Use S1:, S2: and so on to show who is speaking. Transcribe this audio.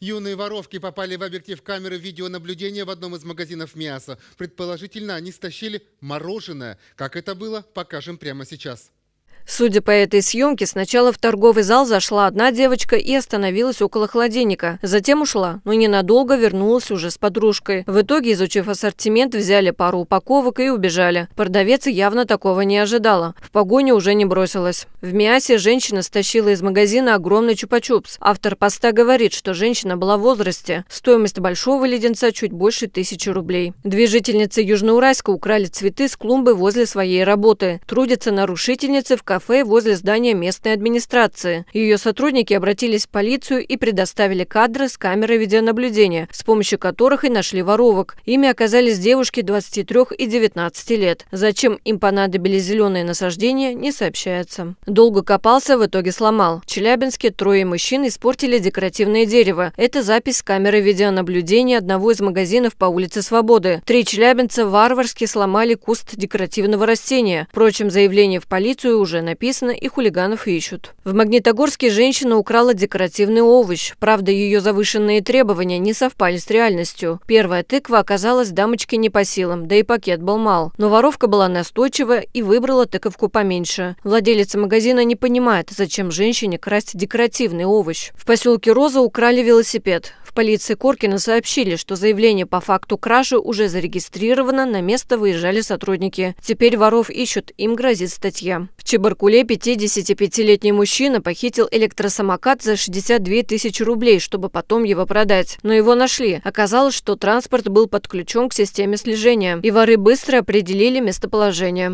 S1: Юные воровки попали в объектив камеры видеонаблюдения в одном из магазинов мяса. Предположительно, они стащили мороженое. Как это было, покажем прямо сейчас. Судя
S2: по этой съемке, сначала в торговый зал зашла одна девочка и остановилась около холодильника. Затем ушла, но ненадолго вернулась уже с подружкой. В итоге, изучив ассортимент, взяли пару упаковок и убежали. Продавец явно такого не ожидала. В погоне уже не бросилась. В Миасе женщина стащила из магазина огромный чупа-чупс. Автор поста говорит, что женщина была в возрасте. Стоимость большого леденца чуть больше тысячи рублей. Две жительницы Южноуральска украли цветы с клумбы возле своей работы. Трудится нарушительницы в кафе возле здания местной администрации. Ее сотрудники обратились в полицию и предоставили кадры с камеры видеонаблюдения, с помощью которых и нашли воровок. Ими оказались девушки 23 и 19 лет. Зачем им понадобились зеленые насаждения, не сообщается. Долго копался, в итоге сломал. В Челябинске трое мужчин испортили декоративное дерево. Это запись с камеры видеонаблюдения одного из магазинов по улице Свободы. Три челябинца варварски сломали куст декоративного растения. Впрочем, заявление в полицию уже написано, и хулиганов ищут. В Магнитогорске женщина украла декоративный овощ. Правда, ее завышенные требования не совпали с реальностью. Первая тыква оказалась дамочке не по силам, да и пакет был мал. Но воровка была настойчива и выбрала тыковку поменьше. Владелица магазина не понимает, зачем женщине красть декоративный овощ. В поселке Роза украли велосипед полиции Коркина сообщили, что заявление по факту кражи уже зарегистрировано, на место выезжали сотрудники. Теперь воров ищут, им грозит статья. В Чебаркуле 55-летний мужчина похитил электросамокат за 62 тысячи рублей, чтобы потом его продать. Но его нашли. Оказалось, что транспорт был подключен к системе слежения, и воры быстро определили местоположение.